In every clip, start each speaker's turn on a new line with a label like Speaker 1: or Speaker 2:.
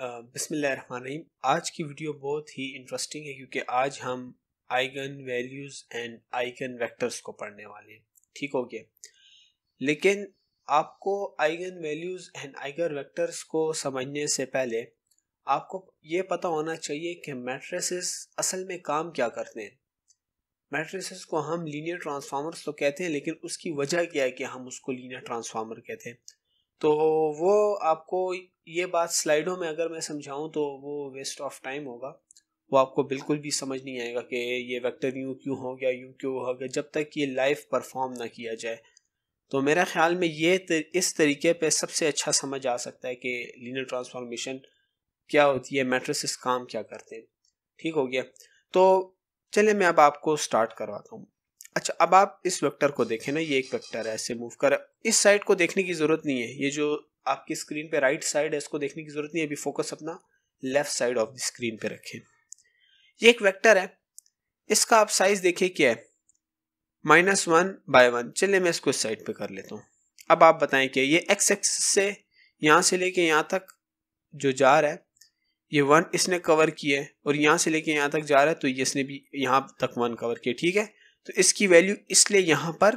Speaker 1: रहीम आज की वीडियो बहुत ही इंटरेस्टिंग है क्योंकि आज हम eigen values and eigen vectors को पढ़ने वाले हैं ठीक हो गया लेकिन आपको eigen values and eigen vectors को समझने से पहले आपको ये पता होना चाहिए कि मैट्रिसेस असल में काम क्या करते हैं मैट्रिसेस को हम लीनियर ट्रांसफार्मर्स तो कहते हैं लेकिन उसकी वजह क्या है कि हम उसको लीनियर ट्रांसफार्मर कहते हैं तो वो आपको ये बात स्लाइडों में अगर मैं समझाऊं तो वो वेस्ट ऑफ टाइम होगा वो आपको बिल्कुल भी समझ नहीं आएगा कि ये वेक्टर यूँ क्यों हो गया यू क्यों हो गया जब तक ये लाइव परफॉर्म ना किया जाए तो मेरा ख्याल में ये तर, इस तरीके पे सबसे अच्छा समझ आ सकता है कि लीनर ट्रांसफॉर्मेशन क्या होती है मैट्रिसेस काम क्या करते हैं ठीक हो गया तो चलिए मैं अब आपको स्टार्ट करवाता हूँ अच्छा अब आप इस वेक्टर को देखें ना ये एक वेक्टर है ऐसे मूव कर इस साइड को देखने की जरूरत नहीं है ये जो आपकी स्क्रीन पे राइट साइड है इसको देखने की जरूरत नहीं है अभी फोकस अपना left side of the screen पे रखें ये एक वेक्टर है इसका आप साइज देखिए क्या है माइनस वन बाय वन चलिए मैं इसको इस साइड पे कर लेता हूँ अब आप बताएं कि ये एक्स एक्स से यहाँ से लेके यहाँ तक जो जा रहा है ये वन इसने कवर किया है और यहाँ से लेके यहाँ तक जा रहा है तो ये इसने भी यहाँ तक वन कवर किया ठीक है तो इसकी वैल्यू इसलिए यहाँ पर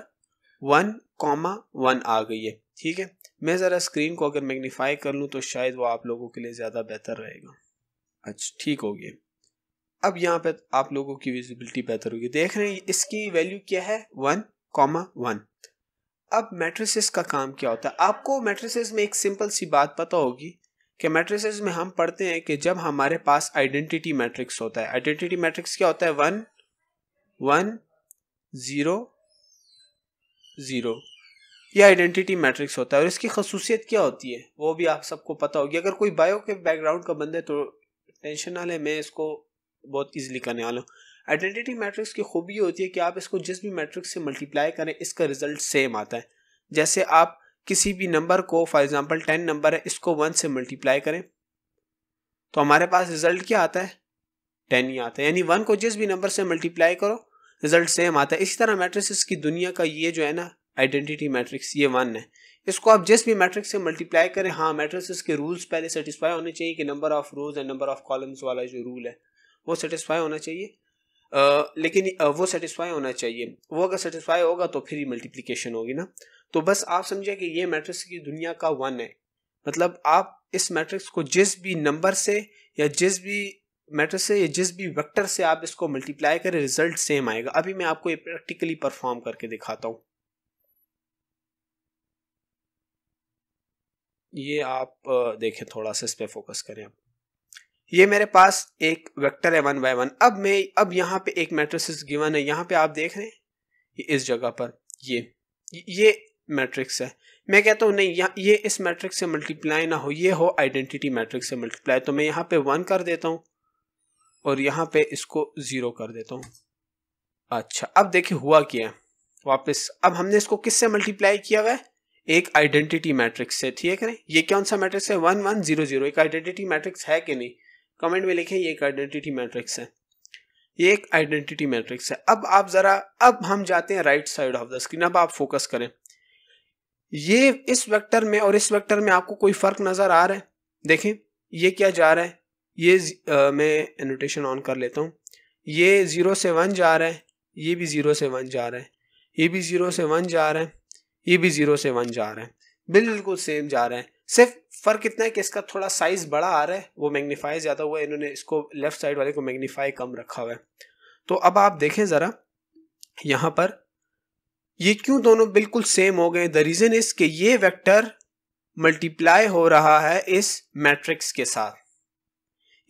Speaker 1: वन कॉमा वन आ गई है ठीक है मैं ज़रा स्क्रीन को अगर मैग्नीफाई कर लूँ तो शायद वो आप लोगों के लिए ज़्यादा बेहतर रहेगा अच्छा ठीक हो गया अब यहाँ पे आप लोगों की विजिबिलिटी बेहतर होगी देख रहे हैं इसकी वैल्यू क्या है वन कॉमा वन अब मैट्रिसेस का काम क्या होता है आपको मैट्रिसेस में एक सिंपल सी बात पता होगी कि मैट्रिसेस में हम पढ़ते हैं कि जब हमारे पास आइडेंटिटी मैट्रिक्स होता है आइडेंटिटी मैट्रिक्स क्या होता है वन वन ज़ीरो ज़ीरो ये आइडेंटिटी मैट्रिक्स होता है और इसकी खसूसियत क्या होती है वो भी आप सबको पता होगी अगर कोई बायो के बैकग्राउंड का बंद है तो टेंशन ना ले मैं इसको बहुत इजीली करने वाला हूँ आइडेंटिटी मैट्रिक्स की खूबी होती है कि आप इसको जिस भी मैट्रिक्स से मल्टीप्लाई करें इसका रिजल्ट सेम आता है जैसे आप किसी भी नंबर को फॉर एग्जाम्पल टेन नंबर है इसको वन से मल्टीप्लाई करें तो हमारे पास रिजल्ट क्या आता है टेन ही आता है यानी वन को जिस भी नंबर से मल्टीप्लाई करो रिजल्ट सेम आता है इसी तरह मैट्रिक्स की दुनिया का ये जो है ना आइडेंटिटी मैट्रिक्स ये वन है इसको आप जिस भी मैट्रिक्स से मल्टीप्लाई करें हाँ मैट्रिक्स के रूल्स पहले सेटिस्फाई होने चाहिए कि number of rows and number of columns वाला जो रूल है वो सेटिस्फाई होना चाहिए आ, लेकिन आ, वो सेटिस्फाई होना चाहिए वो अगर सेटिस्फाई होगा तो फिर ही मल्टीप्लीकेशन होगी ना तो बस आप समझे कि ये मैट्रिक्स की दुनिया का वन है मतलब आप इस मैट्रिक्स को जिस भी नंबर से या जिस भी मैट्रिक्स से जिस भी वेक्टर से आप इसको मल्टीप्लाई करें रिजल्ट सेम आएगा अभी मैं आपको ये प्रैक्टिकली परफॉर्म करके दिखाता हूँ ये आप देखें थोड़ा सा इस पर फोकस करें आप ये मेरे पास एक वेक्टर है वन बाय वन अब मैं अब यहाँ पे एक मैट्रिक्स गिवन है यहाँ पे आप देख रहे हैं इस जगह पर ये ये मैट्रिक्स है मैं कहता हूँ नहीं ये इस मैट्रिक्स से मल्टीप्लाई ना हो ये हो आइडेंटिटी मैट्रिक्स से मल्टीप्लाई तो मैं यहाँ पे वन कर देता हूँ और यहाँ पे इसको ज़ीरो कर देता हूँ अच्छा अब देखिए हुआ क्या है वापस अब हमने इसको किससे मल्टीप्लाई किया हुआ है एक आइडेंटिटी मैट्रिक्स से ठीक है ना ये कौन सा मैट्रिक्स है वन वन जीरो जीरो एक आइडेंटिटी मैट्रिक्स है कि नहीं कमेंट में लिखे ये एक आइडेंटिटी मैट्रिक्स है ये एक आइडेंटिटी मैट्रिक्स है अब आप जरा अब हम जाते हैं right side of the screen अब आप फोकस करें ये इस वेक्टर में और इस वेक्टर में आपको कोई फर्क नजर आ रहा है देखें ये क्या जा रहा है ये आ, मैं एनोटेशन ऑन कर लेता हूँ ये ज़ीरो से वन जा रहा है ये भी ज़ीरो से वन जा रहा है ये भी ज़ीरो से वन जा रहा है ये भी ज़ीरो से वन जा रहा है बिल्कुल सेम जा रहा है सिर्फ फ़र्क इतना है कि इसका थोड़ा साइज़ बड़ा आ रहा है वो मैग्नीफाई ज़्यादा हुआ है इन्होंने इसको लेफ़्ट साइड वाले को मैग्नीफाई कम रखा हुआ है तो अब आप देखें ज़रा यहाँ पर ये क्यों दोनों बिल्कुल सेम हो गए द रीज़न इज़ कि ये वैक्टर मल्टीप्लाई हो रहा है इस मैट्रिक्स के साथ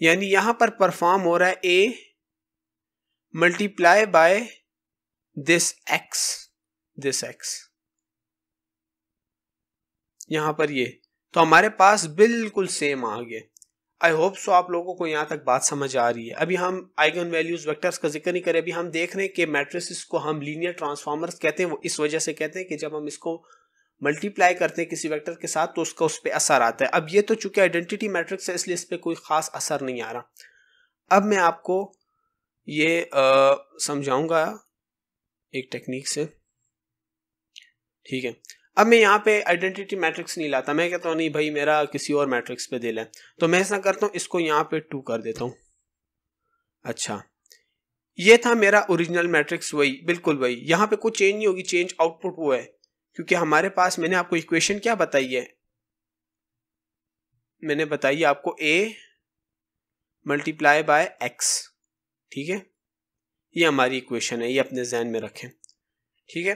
Speaker 1: यानी यहां पर परफॉर्म हो रहा है A multiply by this x this x यहां पर ये तो हमारे पास बिल्कुल सेम आ गए आई होप सो आप लोगों को यहां तक बात समझ आ रही है अभी हम आइगन वैल्यूज वेक्टर्स का जिक्र नहीं करें अभी हम देख रहे हैं कि मैट्रिसेस को हम लीनियर ट्रांसफॉर्मर्स कहते हैं वो इस वजह से कहते हैं कि जब हम इसको मल्टीप्लाई करते हैं किसी वेक्टर के साथ तो उसका उस पर असर आता है अब ये तो चूंकि आइडेंटिटी मैट्रिक्स है इसलिए इस पर कोई ख़ास असर नहीं आ रहा अब मैं आपको ये समझाऊंगा एक टेक्निक से ठीक है अब मैं यहाँ पे आइडेंटिटी मैट्रिक्स नहीं लाता मैं कहता हूँ नहीं भाई मेरा किसी और मैट्रिक्स पे दे है तो मैं ऐसा करता हूँ इसको यहाँ पे टू कर देता हूँ अच्छा ये था मेरा ओरिजिनल मैट्रिक्स वही बिल्कुल वही यहाँ पे कुछ चेंज नहीं होगी चेंज आउटपुट वो है क्योंकि हमारे पास मैंने आपको इक्वेशन क्या बताई है मैंने बताई आपको ए मल्टीप्लाई बाय एक्स ठीक है ये हमारी इक्वेशन है ये अपने जहन में रखें ठीक है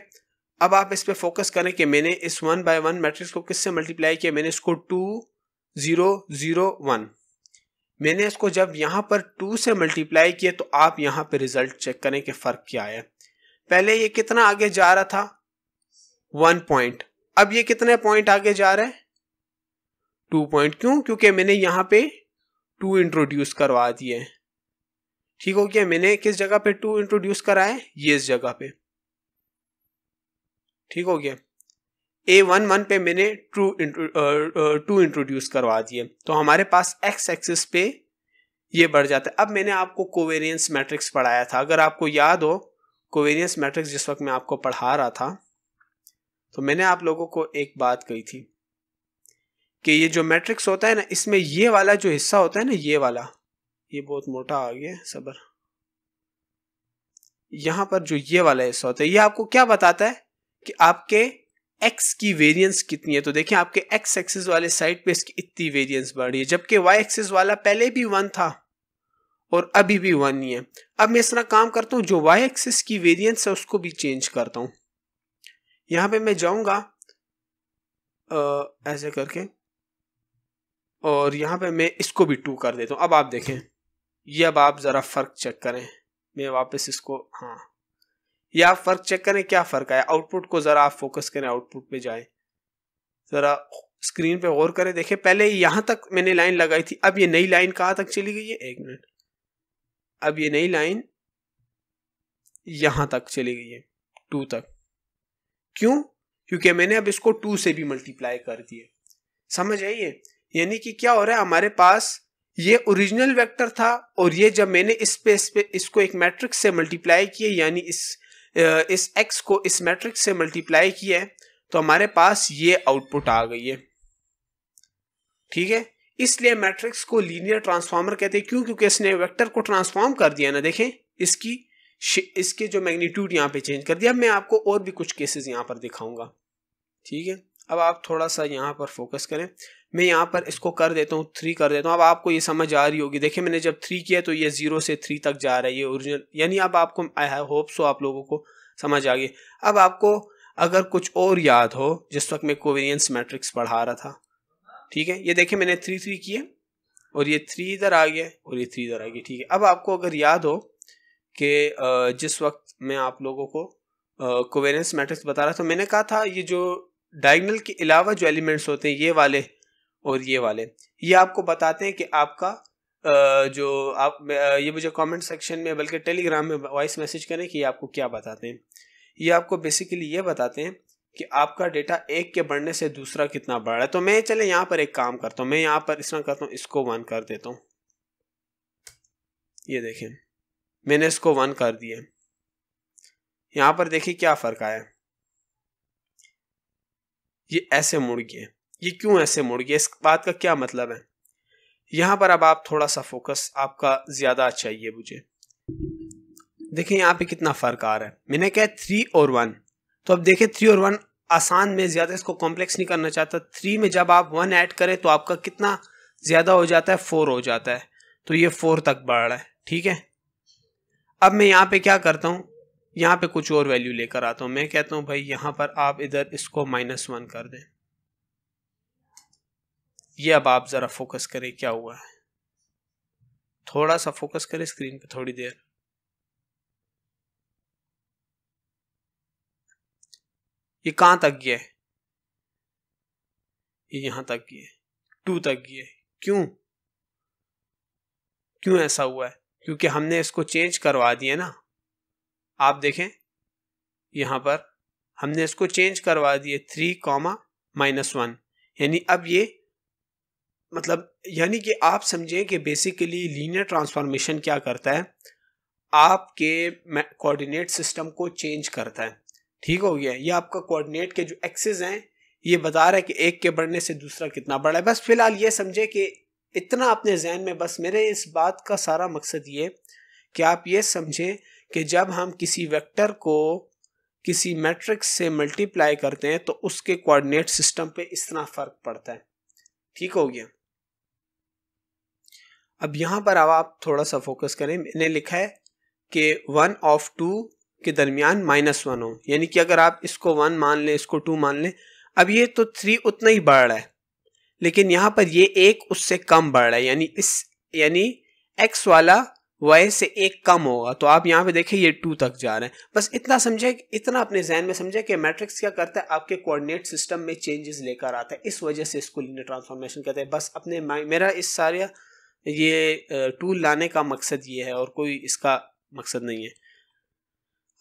Speaker 1: अब आप इस पे फोकस करें कि मैंने इस वन बाय वन मैट्रिक्स को किससे मल्टीप्लाई किया मैंने इसको टू ज़ीरो ज़ीरो वन मैंने इसको जब यहाँ पर टू से मल्टीप्लाई किया तो आप यहाँ पे रिजल्ट चेक करें कि फ़र्क क्या है पहले ये कितना आगे जा रहा था वन पॉइंट अब ये कितने पॉइंट आगे जा रहे टू पॉइंट क्यों क्योंकि मैंने यहां पे टू इंट्रोड्यूस करवा दिए ठीक हो गया मैंने किस जगह पे टू इंट्रोड्यूस करा है ये इस जगह पे ठीक हो गया ए वन वन पे मैंने टू टू इंट्रोड्यूस करवा दिए तो हमारे पास एक्स एक्सिस पे ये बढ़ जाता है अब मैंने आपको कोवेरियंस मैट्रिक्स पढ़ाया था अगर आपको याद हो कोवेरियंस मैट्रिक्स जिस वक्त मैं आपको पढ़ा रहा था तो मैंने आप लोगों को एक बात कही थी कि ये जो मैट्रिक्स होता है ना इसमें ये वाला जो हिस्सा होता है ना ये वाला ये बहुत मोटा आ गया सबर यहां पर जो ये वाला हिस्सा होता है ये आपको क्या बताता है कि आपके एक्स की वेरिएंस कितनी है तो देखिए आपके एक्स एक्सिस वाले साइड पे इसकी इतनी वेरिएंस बढ़ी है जबकि वाई एक्सिस वाला पहले भी वन था और अभी भी वन ही है अब मैं इस तरह काम करता हूँ जो वाई एक्सिस की वेरिएंस है उसको भी चेंज करता हूँ यहां पे मैं जाऊंगा ऐसे करके और यहां पे मैं इसको भी टू कर देता हूं अब आप देखें ये अब आप ज़रा फ़र्क चेक करें मैं वापस इसको हाँ ये आप फ़र्क चेक करें क्या फ़र्क आया आउटपुट को ज़रा आप फोकस करें आउटपुट पे जाए ज़रा स्क्रीन पे गौर करें देखें पहले यहां तक मैंने लाइन लगाई थी अब ये नई लाइन कहाँ तक चली गई है एक मिनट अब ये नई लाइन यहां तक चली गई है टू तक क्यों क्योंकि मैंने अब इसको टू से भी मल्टीप्लाई कर दिया समझ आइए यानी कि क्या हो रहा है हमारे पास ये ओरिजिनल वेक्टर था और ये जब मैंने इस स्पेस पे इसको एक मैट्रिक्स से मल्टीप्लाई किया यानी इस इस एक्स को इस मैट्रिक्स से मल्टीप्लाई किया तो हमारे पास ये आउटपुट आ गई है ठीक है इसलिए मैट्रिक्स को लीनियर ट्रांसफॉर्मर कहते हैं क्यों क्योंकि इसने वेक्टर को ट्रांसफॉर्म कर दिया ना देखें इसकी इसके जो मैग्नीट्यूड यहाँ पे चेंज कर दिया मैं आपको और भी कुछ केसेस यहाँ पर दिखाऊंगा ठीक है अब आप थोड़ा सा यहाँ पर फोकस करें मैं यहाँ पर इसको कर देता हूँ थ्री कर देता हूँ अब आपको ये समझ आ रही होगी देखिए मैंने जब थ्री किया तो ये ज़ीरो से थ्री तक जा रहा है ये ओरिजिनल यानी अब आपको आई हैव होप सो आप लोगों को समझ आ गई अब आपको अगर कुछ और याद हो जिस वक्त मैं कोवेरियंस मैट्रिक्स पढ़ा रहा था ठीक है ये देखिए मैंने थ्री थ्री किए और ये थ्री इधर आ गया और ये थ्री इधर आ गया ठीक है अब आपको अगर याद हो कि जिस वक्त मैं आप लोगों को कोवेरेंस मैट्रिक्स बता रहा था मैंने कहा था ये जो डायगनल के अलावा जो एलिमेंट्स होते हैं ये वाले और ये वाले ये आपको बताते हैं कि आपका जो आप ये मुझे कमेंट सेक्शन में बल्कि टेलीग्राम में वॉइस मैसेज करें कि ये आपको क्या बताते हैं ये आपको बेसिकली ये बताते हैं कि आपका डेटा एक के बढ़ने से दूसरा कितना बढ़ रहा है तो मैं चले यहाँ पर एक काम करता हूँ मैं यहाँ पर इस तरह करता हूँ इसको वन कर देता हूँ ये देखें मैंने इसको वन कर दिया यहां पर देखिए क्या फ़र्क आया ये ऐसे मुड़ गए ये क्यों ऐसे मुड़ गए इस बात का क्या मतलब है यहां पर अब आप थोड़ा सा फोकस आपका ज़्यादा चाहिए अच्छा मुझे देखिए यहां पे कितना फ़र्क आ रहा है मैंने कहा थ्री और वन तो अब देखिए थ्री और वन आसान में ज़्यादा इसको कॉम्प्लेक्स नहीं करना चाहता थ्री में जब आप वन ऐड करें तो आपका कितना ज़्यादा हो जाता है फोर हो जाता है तो ये फोर तक बढ़ रहा है ठीक है अब मैं यहाँ पे क्या करता हूँ यहाँ पे कुछ और वैल्यू लेकर आता हूँ मैं कहता हूँ भाई यहाँ पर आप इधर इसको माइनस वन कर दें ये अब आप ज़रा फोकस करें क्या हुआ है थोड़ा सा फोकस करें स्क्रीन पे थोड़ी देर ये कहाँ तक गया है ये यहाँ तक गया टू तक गया क्यों क्यों ऐसा हुआ है क्योंकि हमने इसको चेंज करवा दिया ना आप देखें यहाँ पर हमने इसको चेंज करवा दिए थ्री कॉमा माइनस वन यानी अब ये मतलब यानी कि आप समझें कि बेसिकली लीनियर ट्रांसफॉर्मेशन क्या करता है आपके कोऑर्डिनेट सिस्टम को चेंज करता है ठीक हो गया ये आपका कोऑर्डिनेट के जो एक्सेस हैं ये बता रहा है कि एक के बढ़ने से दूसरा कितना बढ़ा है बस फिलहाल ये समझे कि इतना अपने जहन में बस मेरे इस बात का सारा मकसद ये कि आप ये समझें कि जब हम किसी वेक्टर को किसी मैट्रिक्स से मल्टीप्लाई करते हैं तो उसके कोऑर्डिनेट सिस्टम पे इतना फ़र्क पड़ता है ठीक हो गया अब यहाँ पर अब आप थोड़ा सा फोकस करें मैंने लिखा है कि वन ऑफ टू के दरमियान माइनस वन हो यानी कि अगर आप इसको वन मान लें इसको टू मान लें अब ये तो थ्री उतना ही बढ़ रहा है लेकिन यहाँ पर ये एक उससे कम बढ़ रहा है यानी इस यानी एक्स वाला वाई से एक कम होगा तो आप यहाँ पे देखें ये टू तक जा रहे हैं बस इतना समझे इतना अपने जहन में समझे कि मैट्रिक्स क्या करता है आपके कोऑर्डिनेट सिस्टम में चेंजेस लेकर आता है इस वजह से इसको लीनियर ट्रांसफॉर्मेशन कहते हैं बस अपने मेरा इस सारे ये टूल लाने का मकसद ये है और कोई इसका मकसद नहीं है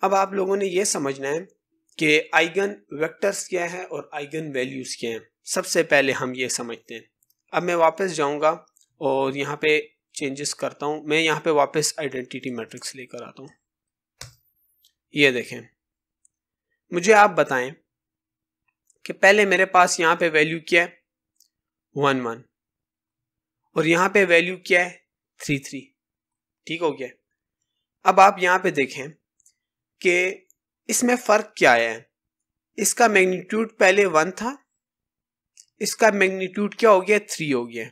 Speaker 1: अब आप लोगों ने ये समझना है कि आइगन वेक्टर्स क्या है और आइगन वैल्यूज़ क्या हैं सबसे पहले हम ये समझते हैं अब मैं वापस जाऊंगा और यहाँ पे चेंजेस करता हूँ मैं यहाँ पे वापस आइडेंटिटी मैट्रिक्स लेकर आता हूँ ये देखें मुझे आप बताएं कि पहले मेरे पास यहाँ पे वैल्यू क्या है वन वन और यहाँ पे वैल्यू क्या है थ्री थ्री ठीक हो गया अब आप यहाँ पे देखें कि इसमें फ़र्क क्या है इसका मैग्नीट्यूड पहले वन था इसका मैग्नीट्यूड क्या हो गया थ्री हो गया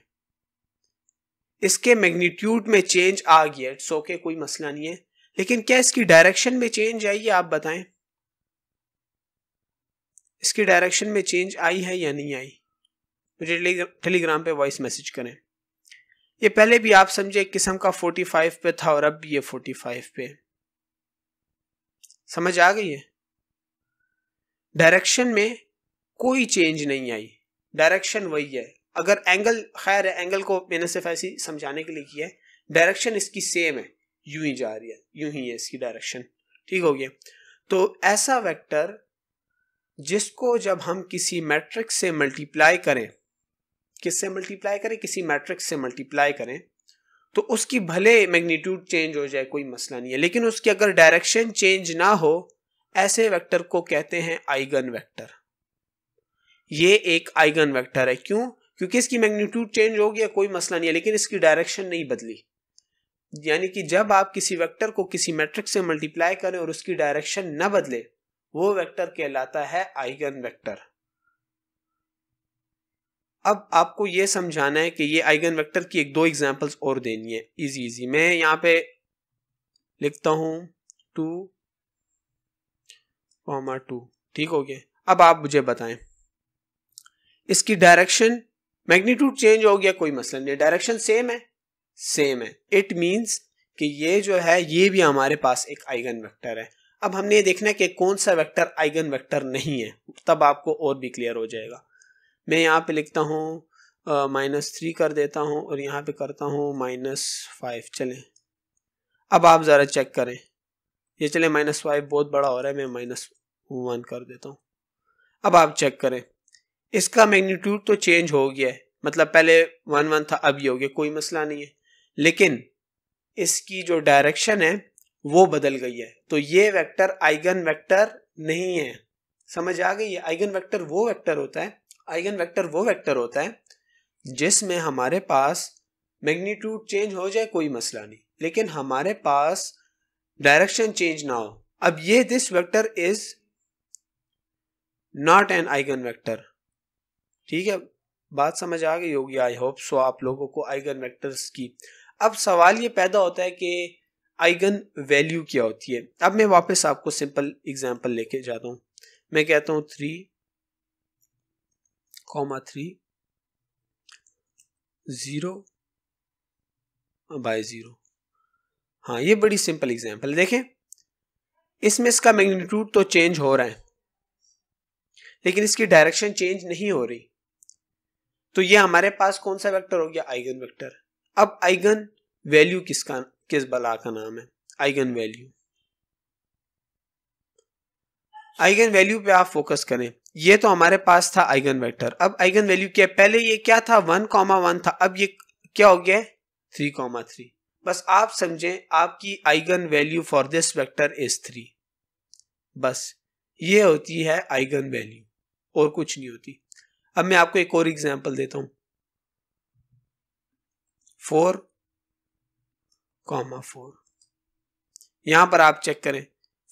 Speaker 1: इसके मैग्नीट्यूड में चेंज आ गया इट्स ओके कोई मसला नहीं है लेकिन क्या इसकी डायरेक्शन में चेंज आई है आप बताएं इसकी डायरेक्शन में चेंज आई है या नहीं आई मुझे टेलीग्राम पे वॉइस मैसेज करें ये पहले भी आप समझे एक किस्म का 45 पे था और अब भी ये 45 पे समझ आ गई है डायरेक्शन में कोई चेंज नहीं आई डायरेक्शन वही है अगर एंगल खैर है एंगल को मैंने सिर्फ ऐसी समझाने के लिए किया है डायरेक्शन इसकी सेम है यूं ही जा रही है यूं ही है इसकी डायरेक्शन ठीक हो गया तो ऐसा वेक्टर जिसको जब हम किसी मैट्रिक्स से मल्टीप्लाई करें किससे मल्टीप्लाई करें किसी मैट्रिक्स से मल्टीप्लाई करें तो उसकी भले मैग्नीट्यूड चेंज हो जाए कोई मसला नहीं है लेकिन उसकी अगर डायरेक्शन चेंज ना हो ऐसे वेक्टर को कहते हैं आइगन वेक्टर ये एक आइगन वेक्टर है क्यों क्योंकि इसकी मैग्नीट्यूड चेंज हो गया कोई मसला नहीं है लेकिन इसकी डायरेक्शन नहीं बदली यानी कि जब आप किसी वेक्टर को किसी मैट्रिक से मल्टीप्लाई करें और उसकी डायरेक्शन न बदले वो वेक्टर कहलाता है आइगन वेक्टर अब आपको ये समझाना है कि ये आइगन वेक्टर की एक दो एग्जांपल्स और देनी है इजी इजी मैं यहां पे लिखता हूं टू कॉमा टू ठीक हो गया अब आप मुझे बताएं इसकी डायरेक्शन मैग्नीट्यूड चेंज हो गया कोई मसला नहीं डायरेक्शन सेम है सेम है इट मीन्स कि ये जो है ये भी हमारे पास एक आइगन वेक्टर है अब हमने ये देखना है कि कौन सा वेक्टर आइगन वेक्टर नहीं है तब आपको और भी क्लियर हो जाएगा मैं यहाँ पे लिखता हूँ माइनस थ्री कर देता हूँ और यहाँ पे करता हूँ माइनस फाइव चलें अब आप ज़रा चेक करें ये चले माइनस फाइव बहुत बड़ा हो रहा है मैं माइनस वन कर देता हूँ अब आप चेक करें इसका मैग्नीट्यूड तो चेंज हो गया है मतलब पहले वन वन था अब ये हो गया कोई मसला नहीं है लेकिन इसकी जो डायरेक्शन है वो बदल गई है तो ये वेक्टर आइगन वेक्टर नहीं है समझ आ गई है आइगन वेक्टर वो वेक्टर होता है आइगन वेक्टर वो वेक्टर होता है जिसमें हमारे पास मैग्नीट्यूड चेंज हो जाए कोई मसला नहीं लेकिन हमारे पास डायरेक्शन चेंज ना हो अब ये this vector is not an eigen vector ठीक है बात समझ आ गई होगी आई होप सो आप लोगों को आइगन वेक्टर्स की अब सवाल ये पैदा होता है कि आइगन वैल्यू क्या होती है अब मैं वापस आपको सिंपल एग्जांपल लेके जाता हूँ मैं कहता हूँ three comma three zero by zero हाँ ये बड़ी सिंपल एग्जांपल देखें इसमें इसका मैग्नीट्यूड तो चेंज हो रहा है लेकिन इसकी डायरेक्शन चेंज नहीं हो रही तो ये हमारे पास कौन सा वेक्टर हो गया आइगन वेक्टर अब आइगन वैल्यू किसका किस बला का नाम है आइगन वैल्यू आइगन वैल्यू पे आप फोकस करें ये तो हमारे पास था आइगन वेक्टर अब आइगन वैल्यू क्या पहले ये क्या था वन कॉमा वन था अब ये क्या हो गया थ्री कॉमा थ्री बस आप समझें आपकी eigen value for this vector is three बस ये होती है आइगन वैल्यू और कुछ नहीं होती अब मैं आपको एक और एग्जाम्पल देता हूं फोर कॉमा फोर यहां पर आप चेक करें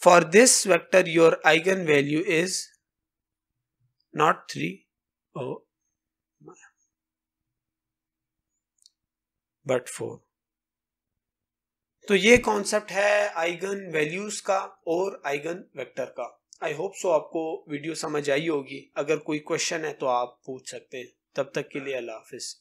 Speaker 1: for this vector your eigen value is not three oh but four तो ये कॉन्सेप्ट है आइगन वैल्यूज का और आइगन वेक्टर का आई होप सो आपको वीडियो समझ आई होगी अगर कोई क्वेश्चन है तो आप पूछ सकते हैं तब तक के लिए अल्लाह हाफिज़